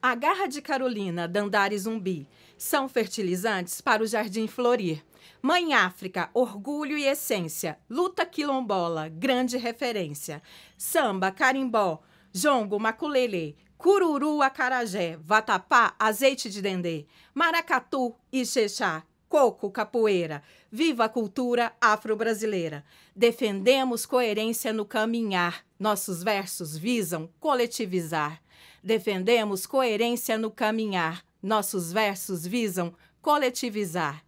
A garra de Carolina, Dandara e Zumbi são fertilizantes para o jardim florir. Mãe África, orgulho e essência, luta quilombola, grande referência. Samba, carimbó, jongo, maculelê, cururu, acarajé, vatapá, azeite de dendê, maracatu e xexá, coco, capoeira. Viva a cultura afro-brasileira. Defendemos coerência no caminhar nossos versos visam coletivizar. Defendemos coerência no caminhar. Nossos versos visam coletivizar.